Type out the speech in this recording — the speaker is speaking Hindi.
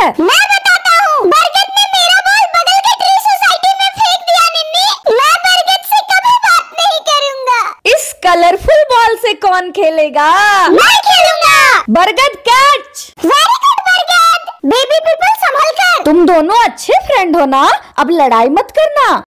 है मैं बताता हूँ बरगद ने मेरा बॉल बगल के ट्री सोसाइटी में फेंक दिया निन्नी मैं बरगद से कभी बात नहीं करूँगा इस कलरफुल बॉल से कौन खेलेगा मैं खेलूंगा बरगद कैच वेरी गुड बरगद बेबी पीपल संभल कर तुम दोनों अच्छे फ्रेंड हो ना अब लड़ाई मत करना